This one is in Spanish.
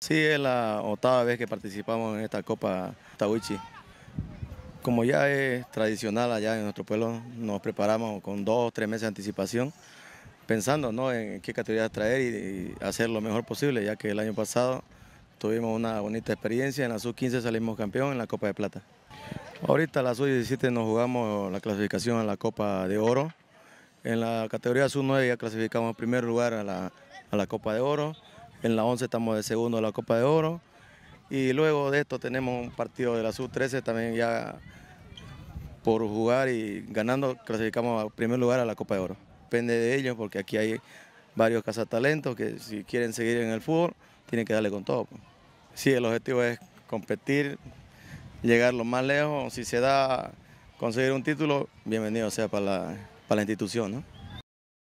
Sí, es la octava vez que participamos en esta Copa Tawichi. Como ya es tradicional allá en nuestro pueblo, nos preparamos con dos o tres meses de anticipación, pensando ¿no? en qué categorías traer y, hacer lo mejor posible, ya que el año pasado tuvimos una bonita experiencia, en la sub-15 salimos campeón en la Copa de Plata. Ahorita la sub-17 nos jugamos la clasificación a la Copa de Oro. En la categoría sub-9 ya clasificamos en primer lugar a la, a la Copa de Oro. En la 11 estamos de segundo en la Copa de Oro. Y luego de esto tenemos un partido de la Sub-13 también ya por jugar y ganando clasificamos al primer lugar a la Copa de Oro. Depende de ellos porque aquí hay varios cazatalentos que si quieren seguir en el fútbol tienen que darle con todo. Pues. Sí, el objetivo es competir, llegar lo más lejos. Si se da conseguir un título, bienvenido sea para la, para la institución. ¿no?